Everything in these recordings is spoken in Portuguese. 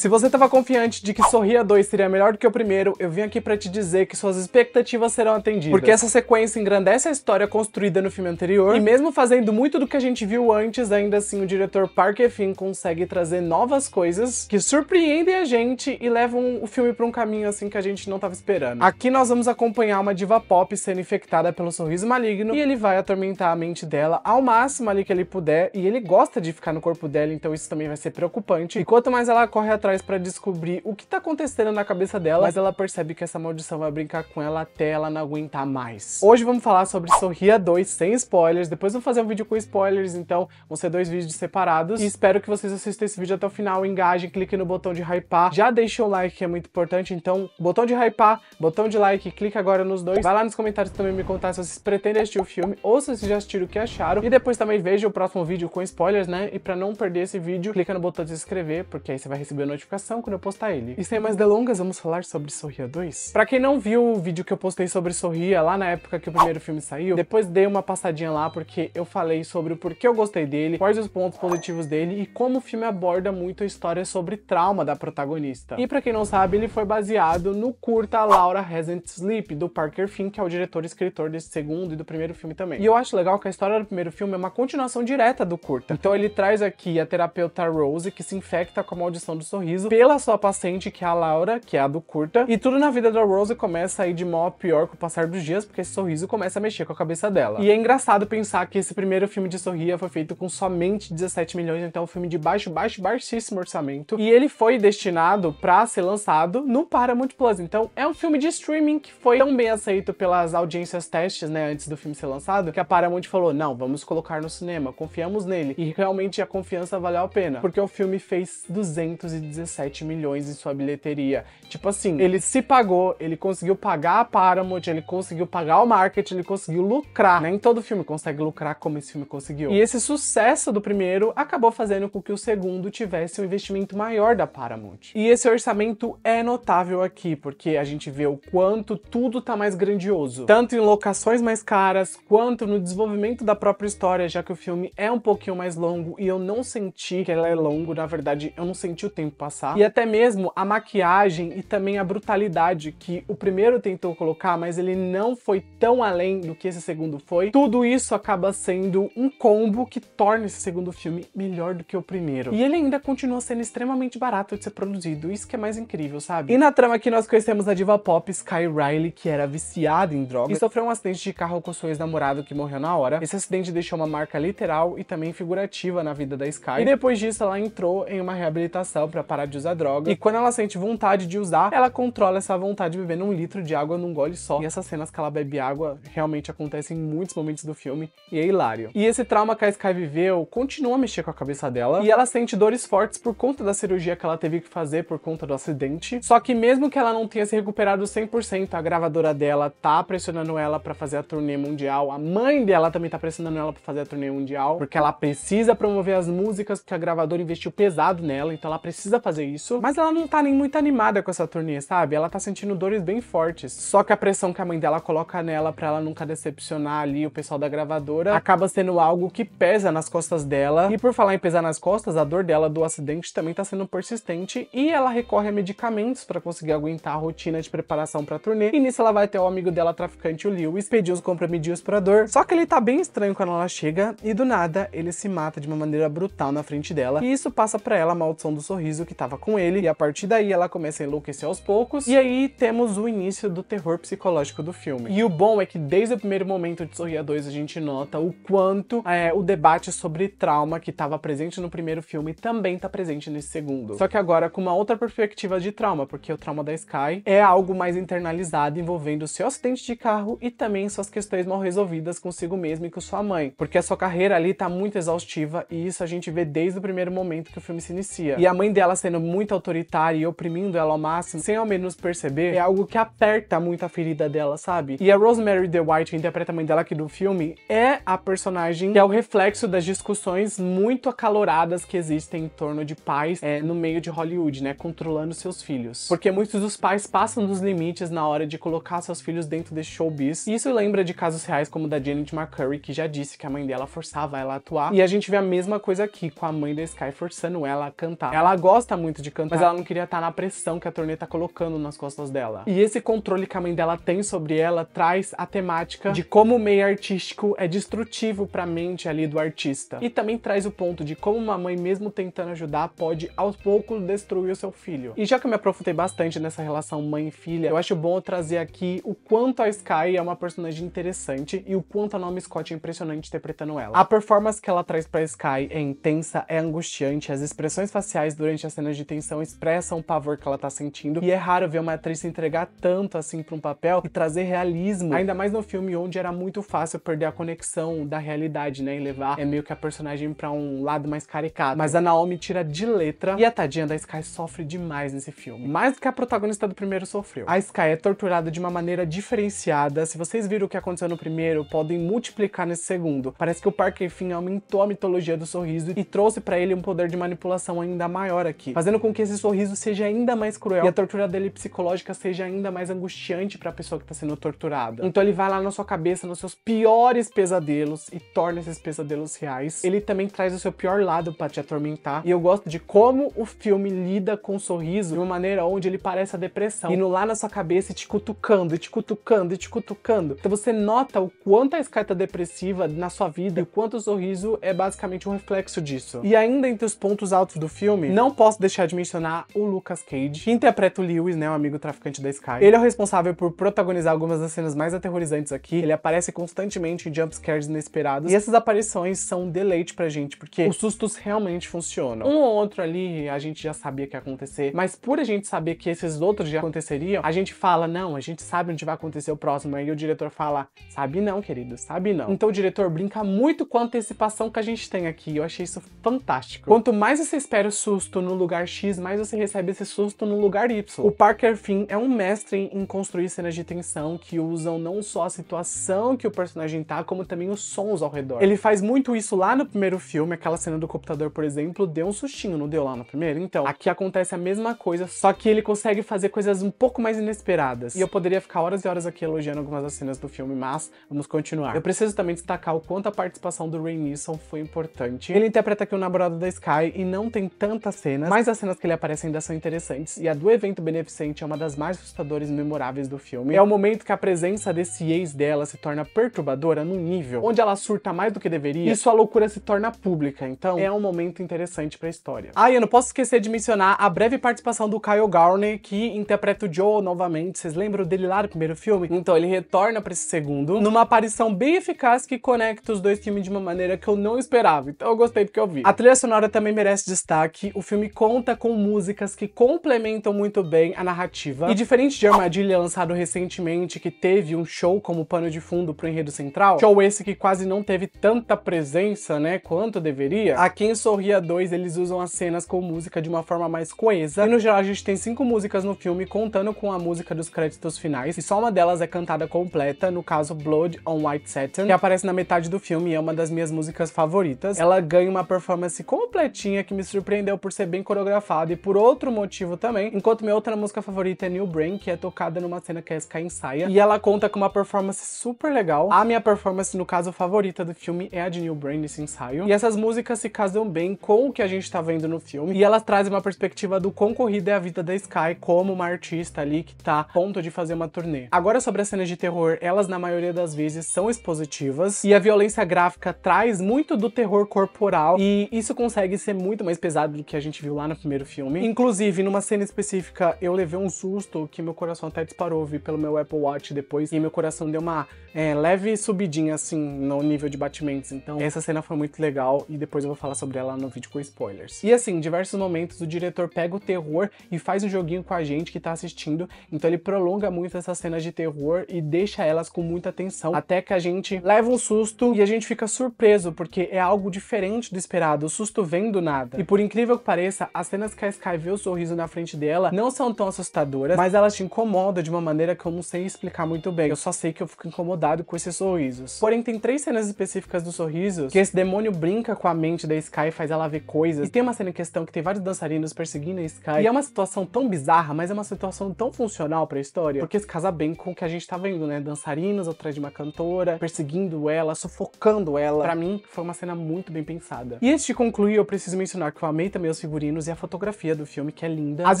Se você estava confiante de que Sorria 2 seria melhor do que o primeiro, eu vim aqui para te dizer que suas expectativas serão atendidas. Porque essa sequência engrandece a história construída no filme anterior, e mesmo fazendo muito do que a gente viu antes, ainda assim o diretor Parker Finn consegue trazer novas coisas que surpreendem a gente e levam o filme para um caminho assim que a gente não estava esperando. Aqui nós vamos acompanhar uma diva pop sendo infectada pelo sorriso maligno, e ele vai atormentar a mente dela ao máximo ali que ele puder, e ele gosta de ficar no corpo dela, então isso também vai ser preocupante. E quanto mais ela corre atrás atrás para descobrir o que tá acontecendo na cabeça dela, mas ela percebe que essa maldição vai brincar com ela até ela não aguentar mais. Hoje vamos falar sobre Sorria 2 sem spoilers, depois vou fazer um vídeo com spoilers, então vão ser dois vídeos separados. E espero que vocês assistam esse vídeo até o final, engajem, clique no botão de hypar. Já deixa o like que é muito importante, então botão de hypar, botão de like, clica agora nos dois. Vai lá nos comentários também me contar se vocês pretendem assistir o filme ou se vocês já assistiram o que acharam. E depois também veja o próximo vídeo com spoilers, né? E para não perder esse vídeo, clica no botão de se inscrever, porque aí você vai receber notificação notificação quando eu postar ele. E sem mais delongas, vamos falar sobre Sorria 2. Pra quem não viu o vídeo que eu postei sobre Sorria lá na época que o primeiro filme saiu, depois dei uma passadinha lá porque eu falei sobre o porquê eu gostei dele, quais os pontos positivos dele e como o filme aborda muito a história sobre trauma da protagonista. E pra quem não sabe, ele foi baseado no curta Laura Hasn't Sleep, do Parker Finn, que é o diretor e escritor desse segundo e do primeiro filme também. E eu acho legal que a história do primeiro filme é uma continuação direta do curta. Então ele traz aqui a terapeuta Rose, que se infecta com a maldição do Sorria, sorriso pela sua paciente, que é a Laura, que é a do curta. E tudo na vida da Rose começa a ir de mal a pior com o passar dos dias, porque esse sorriso começa a mexer com a cabeça dela. E é engraçado pensar que esse primeiro filme de Sorria foi feito com somente 17 milhões, então é um filme de baixo, baixo, baixíssimo orçamento. E ele foi destinado para ser lançado no Paramount Plus. Então é um filme de streaming que foi tão bem aceito pelas audiências testes, né, antes do filme ser lançado, que a Paramount falou: não, vamos colocar no cinema, confiamos nele. E realmente a confiança valeu a pena, porque o filme fez 200 17 milhões em sua bilheteria. Tipo assim, ele se pagou, ele conseguiu pagar a Paramount, ele conseguiu pagar o market, ele conseguiu lucrar. Nem né? todo filme consegue lucrar como esse filme conseguiu. E esse sucesso do primeiro acabou fazendo com que o segundo tivesse um investimento maior da Paramount. E esse orçamento é notável aqui, porque a gente vê o quanto tudo tá mais grandioso. Tanto em locações mais caras, quanto no desenvolvimento da própria história, já que o filme é um pouquinho mais longo e eu não senti que ela é longo, na verdade eu não senti o tempo passar. E até mesmo a maquiagem e também a brutalidade que o primeiro tentou colocar, mas ele não foi tão além do que esse segundo foi. Tudo isso acaba sendo um combo que torna esse segundo filme melhor do que o primeiro. E ele ainda continua sendo extremamente barato de ser produzido, isso que é mais incrível, sabe? E na trama que nós conhecemos a diva pop Sky Riley, que era viciada em drogas e sofreu um acidente de carro com seu ex-namorado que morreu na hora. Esse acidente deixou uma marca literal e também figurativa na vida da Sky. E depois disso ela entrou em uma reabilitação para parar de usar droga. E quando ela sente vontade de usar, ela controla essa vontade bebendo um litro de água num gole só. E essas cenas que ela bebe água realmente acontecem em muitos momentos do filme e é hilário. E esse trauma que a Sky viveu continua a mexer com a cabeça dela e ela sente dores fortes por conta da cirurgia que ela teve que fazer por conta do acidente. Só que mesmo que ela não tenha se recuperado 100%, a gravadora dela tá pressionando ela para fazer a turnê mundial. A mãe dela também tá pressionando ela para fazer a turnê mundial, porque ela precisa promover as músicas porque a gravadora investiu pesado nela, então ela precisa fazer isso, mas ela não tá nem muito animada com essa turnê, sabe? Ela tá sentindo dores bem fortes. Só que a pressão que a mãe dela coloca nela para ela nunca decepcionar ali o pessoal da gravadora acaba sendo algo que pesa nas costas dela. E por falar em pesar nas costas, a dor dela do acidente também tá sendo persistente e ela recorre a medicamentos para conseguir aguentar a rotina de preparação para turnê. E nisso ela vai até o amigo dela, traficante o Lewis, pedir os comprimidos para dor. Só que ele tá bem estranho quando ela chega e do nada ele se mata de uma maneira brutal na frente dela. E isso passa para ela a maldição do sorriso que estava com ele, e a partir daí ela começa a enlouquecer aos poucos, e aí temos o início do terror psicológico do filme. E o bom é que desde o primeiro momento de Sorria 2 a gente nota o quanto é, o debate sobre trauma que estava presente no primeiro filme também está presente nesse segundo. Só que agora com uma outra perspectiva de trauma, porque o trauma da Sky é algo mais internalizado envolvendo seu acidente de carro e também suas questões mal resolvidas consigo mesmo e com sua mãe, porque a sua carreira ali tá muito exaustiva e isso a gente vê desde o primeiro momento que o filme se inicia. E a mãe dela sendo muito autoritária e oprimindo ela ao máximo, sem ao menos perceber, é algo que aperta muito a ferida dela, sabe? E a Rosemary DeWitt, que interpreta a mãe dela aqui do filme, é a personagem que é o reflexo das discussões muito acaloradas que existem em torno de pais é, no meio de Hollywood, né? Controlando seus filhos. Porque muitos dos pais passam dos limites na hora de colocar seus filhos dentro desse showbiz. E isso lembra de casos reais como o da Janet McCurry, que já disse que a mãe dela forçava ela a atuar. E a gente vê a mesma coisa aqui, com a mãe da Sky forçando ela a cantar. Ela gosta gosta muito de cantar, mas ela não queria estar tá na pressão que a turnê tá colocando nas costas dela. E esse controle que a mãe dela tem sobre ela traz a temática de como o meio artístico é destrutivo para a mente ali do artista. E também traz o ponto de como uma mãe, mesmo tentando ajudar, pode aos poucos destruir o seu filho. E já que eu me aprofundei bastante nessa relação mãe e filha, eu acho bom eu trazer aqui o quanto a Sky é uma personagem interessante e o quanto a nome Scott é impressionante interpretando ela. A performance que ela traz para Sky é intensa, é angustiante, as expressões faciais durante a cenas de tensão expressam o pavor que ela tá sentindo, e é raro ver uma atriz se entregar tanto assim pra um papel e trazer realismo, ainda mais no filme onde era muito fácil perder a conexão da realidade, né, e levar é meio que a personagem pra um lado mais caricado Mas a Naomi tira de letra, e a tadinha da Sky sofre demais nesse filme. Mais do que a protagonista do primeiro sofreu. A Sky é torturada de uma maneira diferenciada, se vocês viram o que aconteceu no primeiro, podem multiplicar nesse segundo. Parece que o Parker Finn aumentou a mitologia do sorriso e trouxe para ele um poder de manipulação ainda maior aqui aqui, fazendo com que esse sorriso seja ainda mais cruel e a tortura dele psicológica seja ainda mais angustiante para a pessoa que está sendo torturada. Então ele vai lá na sua cabeça, nos seus piores pesadelos e torna esses pesadelos reais. Ele também traz o seu pior lado para te atormentar. E eu gosto de como o filme lida com o sorriso de uma maneira onde ele parece a depressão, indo lá na sua cabeça e te cutucando, e te cutucando, e te cutucando. Então você nota o quanto a Sky depressiva na sua vida e o quanto o sorriso é basicamente um reflexo disso. E ainda entre os pontos altos do filme, não posso posso deixar de mencionar o Lucas Cage, que interpreta o Lewis, né, o amigo traficante da Sky. Ele é o responsável por protagonizar algumas das cenas mais aterrorizantes aqui. Ele aparece constantemente em jumpscares inesperados. E essas aparições são um deleite pra gente, porque os sustos realmente funcionam. Um ou outro ali a gente já sabia que ia acontecer, mas por a gente saber que esses outros já aconteceriam, a gente fala, não, a gente sabe onde vai acontecer o próximo. Aí o diretor fala, sabe não, querido, sabe não. Então o diretor brinca muito com a antecipação que a gente tem aqui. Eu achei isso fantástico. Quanto mais você espera o susto no lugar X, mais você recebe esse susto no lugar Y. O Parker Finn é um mestre em construir cenas de tensão que usam não só a situação que o personagem tá, como também os sons ao redor. Ele faz muito isso lá no primeiro filme, aquela cena do computador, por exemplo, deu um sustinho, não deu lá no primeiro? Então, aqui acontece a mesma coisa, só que ele consegue fazer coisas um pouco mais inesperadas. E eu poderia ficar horas e horas aqui elogiando algumas das cenas do filme, mas vamos continuar. Eu preciso também destacar o quanto a participação do Ray Neeson foi importante. Ele interpreta aqui o namorado da Sky e não tem tantas cenas, mas as cenas que ele aparece ainda são interessantes, e a do evento beneficente é uma das mais assustadoras e memoráveis do filme. É o momento que a presença desse ex dela se torna perturbadora num nível onde ela surta mais do que deveria, e sua loucura se torna pública, então é um momento interessante pra história. Ah, e eu não posso esquecer de mencionar a breve participação do Kyle Garner, que interpreta o Joe novamente, vocês lembram dele lá no primeiro filme? Então ele retorna pra esse segundo, numa aparição bem eficaz que conecta os dois filmes de uma maneira que eu não esperava, então eu gostei do que eu vi. A trilha sonora também merece destaque, o filme conta com músicas que complementam muito bem a narrativa. E diferente de Armadilha é lançado recentemente, que teve um show como pano de fundo pro enredo central, show esse que quase não teve tanta presença, né, quanto deveria, aqui em Sorria 2 eles usam as cenas com música de uma forma mais coesa. E no geral a gente tem cinco músicas no filme, contando com a música dos créditos finais, e só uma delas é cantada completa, no caso Blood on White Satin, que aparece na metade do filme e é uma das minhas músicas favoritas. Ela ganha uma performance completinha que me surpreendeu por ser bem coreografada e por outro motivo também, enquanto minha outra música favorita é New Brain, que é tocada numa cena que a é Sky ensaia, e ela conta com uma performance super legal. A minha performance, no caso, favorita do filme é a de New Brain nesse ensaio, e essas músicas se casam bem com o que a gente tá vendo no filme, e elas trazem uma perspectiva do concorrido é a vida da Sky como uma artista ali que tá a ponto de fazer uma turnê. Agora sobre as cenas de terror, elas na maioria das vezes são expositivas, e a violência gráfica traz muito do terror corporal, e isso consegue ser muito mais pesado do que a gente viu lá lá no primeiro filme. Inclusive, numa cena específica, eu levei um susto que meu coração até disparou, vi pelo meu Apple Watch depois, e meu coração deu uma é, leve subidinha, assim, no nível de batimentos. Então, essa cena foi muito legal e depois eu vou falar sobre ela no vídeo com spoilers. E assim, em diversos momentos, o diretor pega o terror e faz um joguinho com a gente que tá assistindo, então ele prolonga muito essas cenas de terror e deixa elas com muita atenção, até que a gente leva um susto e a gente fica surpreso, porque é algo diferente do esperado, o susto vem do nada. E por incrível que pareça, as cenas que a Sky vê o sorriso na frente dela não são tão assustadoras, mas elas te incomodam de uma maneira que eu não sei explicar muito bem. Eu só sei que eu fico incomodado com esses sorrisos. Porém, tem três cenas específicas dos sorrisos que esse demônio brinca com a mente da Sky e faz ela ver coisas. E tem uma cena em questão que tem vários dançarinos perseguindo a Sky. E é uma situação tão bizarra, mas é uma situação tão funcional pra história, porque se casa bem com o que a gente tá vendo, né? Dançarinos atrás de uma cantora, perseguindo ela, sufocando ela. Pra mim, foi uma cena muito bem pensada. E antes de concluir, eu preciso mencionar que eu amei também os figurinos e a fotografia do filme, que é linda. As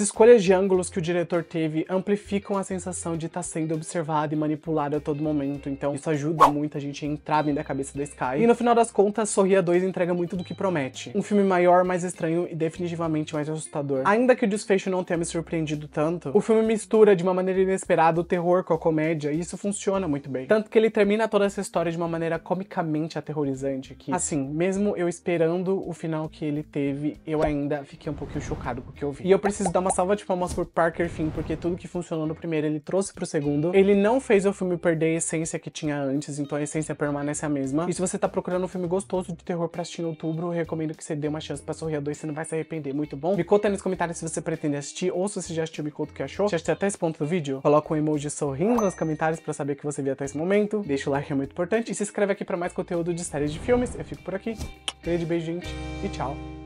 escolhas de ângulos que o diretor teve amplificam a sensação de estar tá sendo observado e manipulado a todo momento, então isso ajuda muito a gente a entrar dentro da cabeça da Sky. E no final das contas, Sorria 2 entrega muito do que promete. Um filme maior, mais estranho e definitivamente mais assustador. Ainda que o desfecho não tenha me surpreendido tanto, o filme mistura de uma maneira inesperada o terror com a comédia e isso funciona muito bem. Tanto que ele termina toda essa história de uma maneira comicamente aterrorizante que, assim, mesmo eu esperando o final que ele teve, eu ainda fiquei fiquei um pouquinho chocado com o que eu vi. E eu preciso dar uma salva de palmas pro Parker Finn, porque tudo que funcionou no primeiro ele trouxe pro segundo. Ele não fez o filme perder a essência que tinha antes, então a essência permanece a mesma. E se você tá procurando um filme gostoso de terror pra assistir em outubro, eu recomendo que você dê uma chance pra Sorria 2, você não vai se arrepender, muito bom. Me conta aí nos comentários se você pretende assistir ou se você já assistiu, me conta o que achou. Se assistiu até esse ponto do vídeo, coloca um emoji sorrindo nos comentários pra saber que você viu até esse momento. Deixa o like, é muito importante. E se inscreve aqui pra mais conteúdo de séries de filmes. Eu fico por aqui. Grande beijo, gente, e tchau.